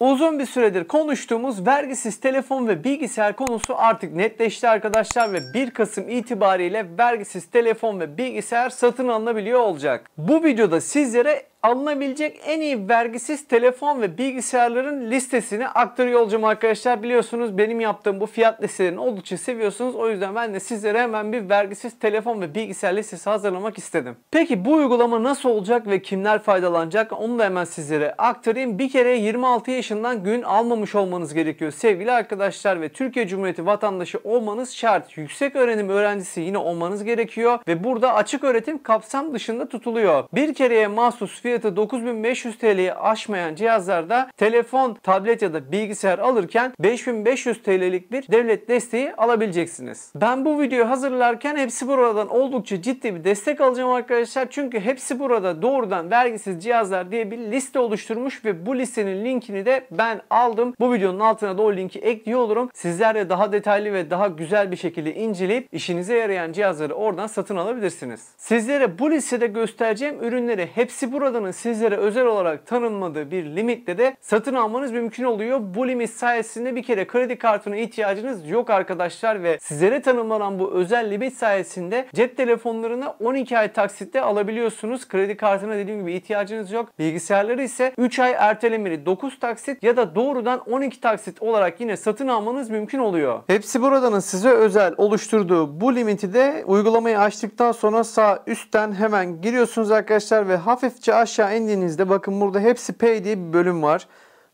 Uzun bir süredir konuştuğumuz vergisiz telefon ve bilgisayar konusu artık netleşti arkadaşlar ve 1 Kasım itibariyle vergisiz telefon ve bilgisayar satın alınabiliyor olacak. Bu videoda sizlere alınabilecek en iyi vergisiz telefon ve bilgisayarların listesini aktarıyor olacağım arkadaşlar. Biliyorsunuz benim yaptığım bu fiyat listelerini oldukça seviyorsunuz. O yüzden ben de sizlere hemen bir vergisiz telefon ve bilgisayar listesi hazırlamak istedim. Peki bu uygulama nasıl olacak ve kimler faydalanacak onu da hemen sizlere aktarayım. Bir kere 26 yaşından gün almamış olmanız gerekiyor sevgili arkadaşlar ve Türkiye Cumhuriyeti vatandaşı olmanız şart. Yüksek öğrenim öğrencisi yine olmanız gerekiyor ve burada açık öğretim kapsam dışında tutuluyor. Bir kereye mahsus fiyat fiyatı 9500 TL'yi aşmayan cihazlarda telefon, tablet ya da bilgisayar alırken 5500 TL'lik bir devlet desteği alabileceksiniz. Ben bu videoyu hazırlarken hepsi buradan oldukça ciddi bir destek alacağım arkadaşlar. Çünkü hepsi burada doğrudan vergisiz cihazlar diye bir liste oluşturmuş ve bu listenin linkini de ben aldım. Bu videonun altına da o linki ekliyor olurum. Sizler de daha detaylı ve daha güzel bir şekilde inceleyip işinize yarayan cihazları oradan satın alabilirsiniz. Sizlere bu listede göstereceğim ürünleri hepsi buradan mağazanın sizlere özel olarak tanımladığı bir limitte de satın almanız mümkün oluyor. Bu limit sayesinde bir kere kredi kartına ihtiyacınız yok arkadaşlar ve sizlere tanımlanan bu özel limit sayesinde cep telefonlarını 12 ay taksitte alabiliyorsunuz. Kredi kartına dediğim gibi ihtiyacınız yok. Bilgisayarları ise 3 ay ertelemeli 9 taksit ya da doğrudan 12 taksit olarak yine satın almanız mümkün oluyor. Hepsi buradanın size özel oluşturduğu bu limiti de uygulamayı açtıktan sonra sağ üstten hemen giriyorsunuz arkadaşlar ve hafifçe aşağı aşağı indiğinizde bakın burada hepsi pay diye bir bölüm var.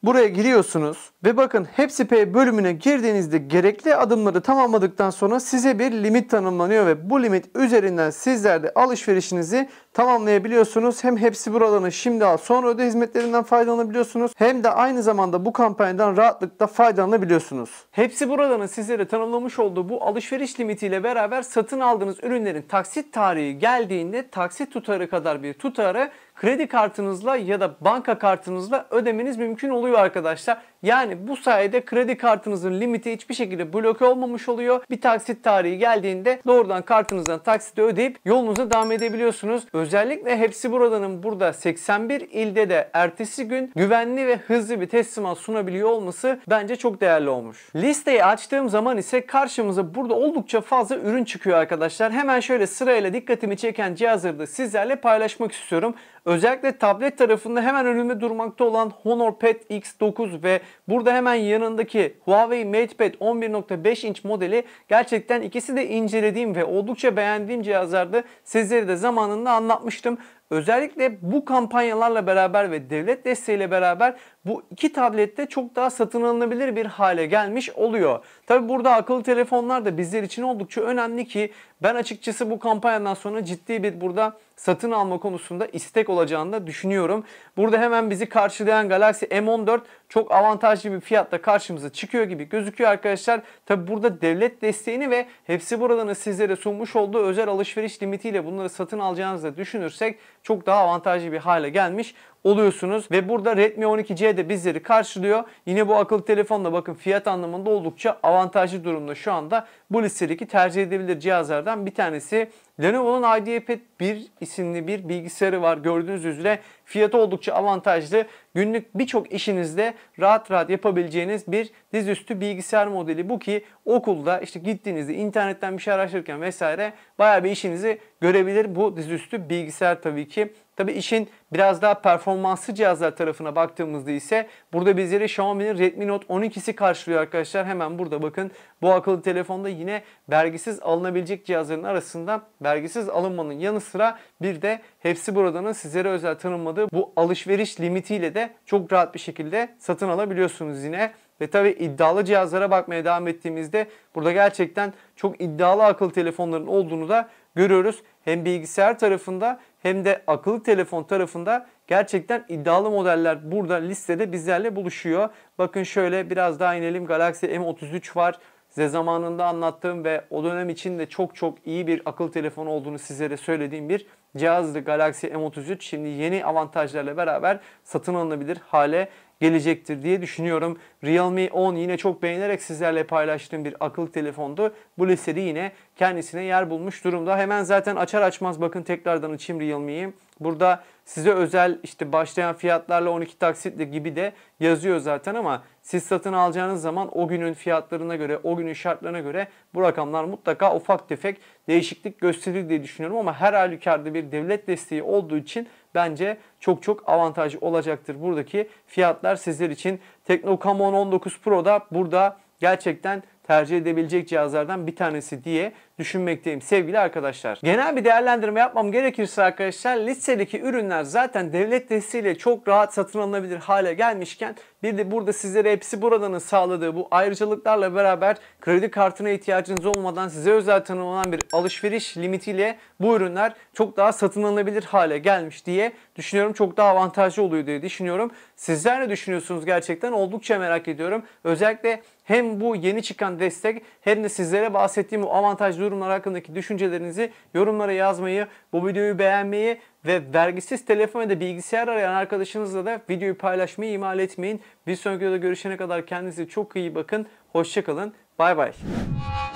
Buraya giriyorsunuz ve bakın hepsi pay bölümüne girdiğinizde gerekli adımları tamamladıktan sonra size bir limit tanımlanıyor ve bu limit üzerinden sizler de alışverişinizi tamamlayabiliyorsunuz. Hem hepsi buralarını şimdi al sonra öde hizmetlerinden faydalanabiliyorsunuz. Hem de aynı zamanda bu kampanyadan rahatlıkla faydalanabiliyorsunuz. Hepsi buraların sizlere tanımlamış olduğu bu alışveriş limitiyle beraber satın aldığınız ürünlerin taksit tarihi geldiğinde taksit tutarı kadar bir tutarı kredi kartınızla ya da banka kartınızla ödemeniz mümkün oluyor arkadaşlar. Yani bu sayede kredi kartınızın limiti hiçbir şekilde bloke olmamış oluyor. Bir taksit tarihi geldiğinde doğrudan kartınızdan taksiti ödeyip yolunuza devam edebiliyorsunuz. Özellikle hepsi buradanın burada 81 ilde de ertesi gün güvenli ve hızlı bir teslimat sunabiliyor olması bence çok değerli olmuş. Listeyi açtığım zaman ise karşımıza burada oldukça fazla ürün çıkıyor arkadaşlar. Hemen şöyle sırayla dikkatimi çeken cihazları da sizlerle paylaşmak istiyorum. Özellikle tablet tarafında hemen önümde durmakta olan Honor Pad X9 ve Burada hemen yanındaki Huawei MatePad 11.5 inç modeli gerçekten ikisi de incelediğim ve oldukça beğendiğim cihazlardı. Sizlere de zamanında anlatmıştım. Özellikle bu kampanyalarla beraber ve devlet desteğiyle beraber bu iki tablette çok daha satın alınabilir bir hale gelmiş oluyor. Tabi burada akıllı telefonlar da bizler için oldukça önemli ki ben açıkçası bu kampanyadan sonra ciddi bir burada satın alma konusunda istek olacağını da düşünüyorum. Burada hemen bizi karşılayan Galaxy M14 çok avantajlı bir fiyatta karşımıza çıkıyor gibi gözüküyor arkadaşlar. Tabi burada devlet desteğini ve hepsi buradan sizlere sunmuş olduğu özel alışveriş limitiyle bunları satın alacağınızı düşünürsek çok daha avantajlı bir hale gelmiş oluyorsunuz. Ve burada Redmi 12C de bizleri karşılıyor. Yine bu akıllı telefonla bakın fiyat anlamında oldukça avantajlı durumda şu anda. Bu listedeki tercih edilebilir cihazlardan bir tanesi. Lenovo'nun IdeaPad 1 e e isimli bir bilgisayarı var. Gördüğünüz üzere fiyatı oldukça avantajlı. Günlük birçok işinizde rahat rahat yapabileceğiniz bir dizüstü bilgisayar modeli bu ki okulda işte gittiğinizde internetten bir şey araştırırken vesaire bayağı bir işinizi görebilir bu dizüstü bilgisayar tabii ki. Tabi işin biraz daha performanslı cihazlar tarafına baktığımızda ise burada bizleri Xiaomi'nin Redmi Note 12'si karşılıyor arkadaşlar. Hemen burada bakın bu akıllı telefonda yine vergisiz alınabilecek cihazların arasında vergisiz alınmanın yanı sıra bir de hepsi buradanın sizlere özel tanımladığı bu alışveriş limitiyle de çok rahat bir şekilde satın alabiliyorsunuz yine. Ve tabi iddialı cihazlara bakmaya devam ettiğimizde burada gerçekten çok iddialı akıllı telefonların olduğunu da görüyoruz hem bilgisayar tarafında hem de akıllı telefon tarafında gerçekten iddialı modeller burada listede bizlerle buluşuyor. Bakın şöyle biraz daha inelim Galaxy M33 var. Size zamanında anlattığım ve o dönem için de çok çok iyi bir akıl telefonu olduğunu sizlere söylediğim bir cihazdı Galaxy M33. Şimdi yeni avantajlarla beraber satın alınabilir hale gelecektir diye düşünüyorum. Realme 10 yine çok beğenerek sizlerle paylaştığım bir akıllı telefondu. Bu listede yine kendisine yer bulmuş durumda. Hemen zaten açar açmaz bakın tekrardan açayım Realme'yi. Burada size özel işte başlayan fiyatlarla 12 taksitle gibi de yazıyor zaten ama siz satın alacağınız zaman o günün fiyatlarına göre, o günün şartlarına göre bu rakamlar mutlaka ufak tefek değişiklik gösterir diye düşünüyorum ama her halükarda bir devlet desteği olduğu için bence çok çok avantajlı olacaktır buradaki fiyatlar sizler için. Tekno Camon 19 da burada gerçekten tercih edebilecek cihazlardan bir tanesi diye düşünmekteyim sevgili arkadaşlar. Genel bir değerlendirme yapmam gerekirse arkadaşlar listedeki ürünler zaten devlet desteğiyle çok rahat satın alınabilir hale gelmişken bir de burada sizlere hepsi buradanın sağladığı bu ayrıcalıklarla beraber kredi kartına ihtiyacınız olmadan size özel tanımlanan bir alışveriş limitiyle bu ürünler çok daha satın alınabilir hale gelmiş diye düşünüyorum. Çok daha avantajlı oluyor diye düşünüyorum. Sizler ne düşünüyorsunuz gerçekten oldukça merak ediyorum. Özellikle hem bu yeni çıkan gereken destek hem de sizlere bahsettiğim bu avantaj durumlar hakkındaki düşüncelerinizi yorumlara yazmayı, bu videoyu beğenmeyi ve vergisiz telefon ya da bilgisayar arayan arkadaşınızla da videoyu paylaşmayı ihmal etmeyin. Bir sonraki videoda görüşene kadar kendinize çok iyi bakın. Hoşçakalın. Bay bay.